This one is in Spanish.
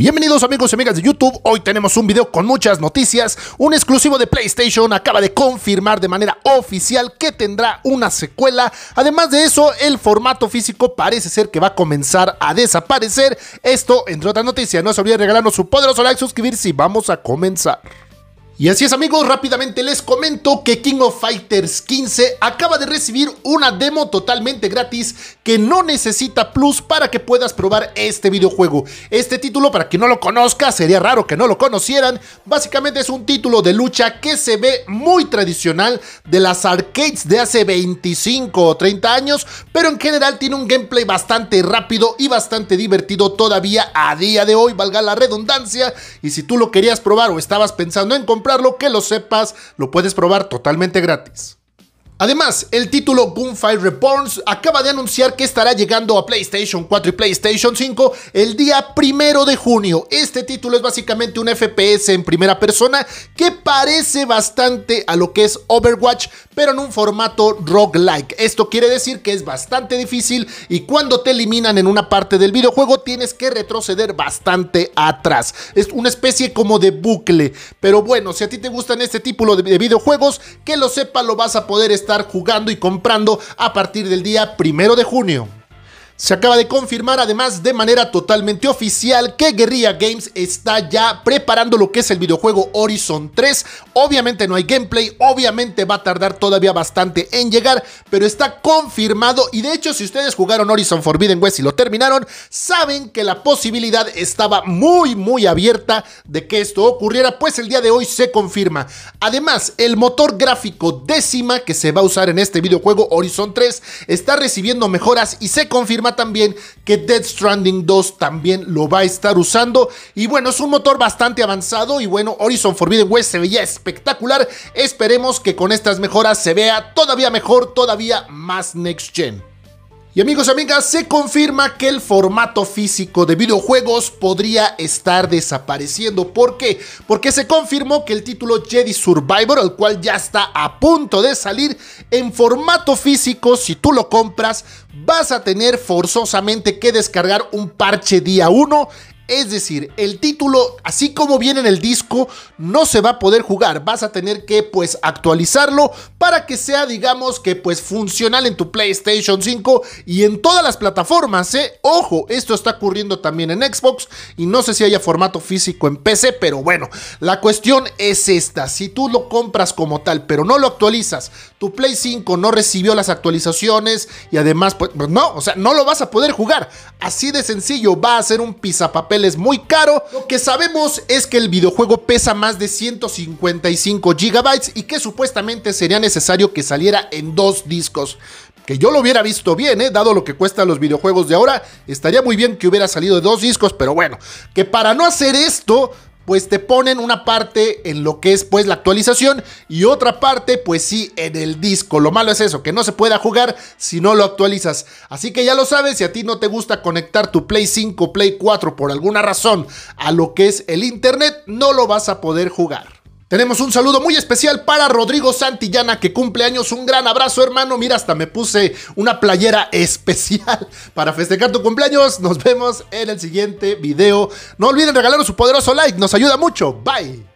Bienvenidos amigos y amigas de YouTube, hoy tenemos un video con muchas noticias, un exclusivo de PlayStation acaba de confirmar de manera oficial que tendrá una secuela, además de eso el formato físico parece ser que va a comenzar a desaparecer, esto entre otras noticias, no se olviden regalarnos su poderoso like, suscribirse y vamos a comenzar. Y así es amigos, rápidamente les comento que King of Fighters 15 acaba de recibir una demo totalmente gratis que no necesita plus para que puedas probar este videojuego. Este título, para quien no lo conozca, sería raro que no lo conocieran, básicamente es un título de lucha que se ve muy tradicional de las arcades de hace 25 o 30 años, pero en general tiene un gameplay bastante rápido y bastante divertido todavía a día de hoy, valga la redundancia, y si tú lo querías probar o estabas pensando en comprar, lo que lo sepas, lo puedes probar totalmente gratis. Además, el título Gunfire Reborns acaba de anunciar que estará llegando a PlayStation 4 y PlayStation 5 el día primero de junio. Este título es básicamente un FPS en primera persona que parece bastante a lo que es Overwatch, pero en un formato roguelike. Esto quiere decir que es bastante difícil y cuando te eliminan en una parte del videojuego tienes que retroceder bastante atrás. Es una especie como de bucle. Pero bueno, si a ti te gustan este tipo de videojuegos, que lo sepa, lo vas a poder estar jugando y comprando a partir del día primero de junio. Se acaba de confirmar además de manera totalmente oficial que Guerrilla Games está ya preparando lo que es el videojuego Horizon 3. Obviamente no hay gameplay, obviamente va a tardar todavía bastante en llegar, pero está confirmado y de hecho si ustedes jugaron Horizon Forbidden West y lo terminaron, saben que la posibilidad estaba muy muy abierta de que esto ocurriera, pues el día de hoy se confirma. Además, el motor gráfico décima que se va a usar en este videojuego Horizon 3 está recibiendo mejoras y se confirma también que Dead Stranding 2 también lo va a estar usando. Y bueno, es un motor bastante avanzado y bueno, Horizon Forbidden West se veía espectacular. Esperemos que con estas mejoras se vea todavía mejor, todavía más next gen. Y amigos y amigas, se confirma que el formato físico de videojuegos podría estar desapareciendo. ¿Por qué? Porque se confirmó que el título Jedi Survivor, el cual ya está a punto de salir en formato físico, si tú lo compras, vas a tener forzosamente que descargar un parche día 1 es decir, el título, así como viene en el disco, no se va a poder jugar. Vas a tener que pues actualizarlo para que sea, digamos, que pues funcional en tu PlayStation 5 y en todas las plataformas, ¿eh? Ojo, esto está ocurriendo también en Xbox y no sé si haya formato físico en PC, pero bueno, la cuestión es esta. Si tú lo compras como tal, pero no lo actualizas, tu Play 5 no recibió las actualizaciones y además, pues, no, o sea, no lo vas a poder jugar. Así de sencillo, va a ser un pisapapel es muy caro. Lo que sabemos es que el videojuego pesa más de 155 GB y que supuestamente sería necesario que saliera en dos discos. Que yo lo hubiera visto bien, ¿eh? dado lo que cuestan los videojuegos de ahora, estaría muy bien que hubiera salido de dos discos, pero bueno, que para no hacer esto pues te ponen una parte en lo que es pues la actualización y otra parte pues sí en el disco. Lo malo es eso, que no se pueda jugar si no lo actualizas. Así que ya lo sabes, si a ti no te gusta conectar tu Play 5, Play 4 por alguna razón a lo que es el internet, no lo vas a poder jugar. Tenemos un saludo muy especial para Rodrigo Santillana que cumple años. Un gran abrazo, hermano. Mira, hasta me puse una playera especial para festejar tu cumpleaños. Nos vemos en el siguiente video. No olviden regalarnos su poderoso like, nos ayuda mucho. Bye.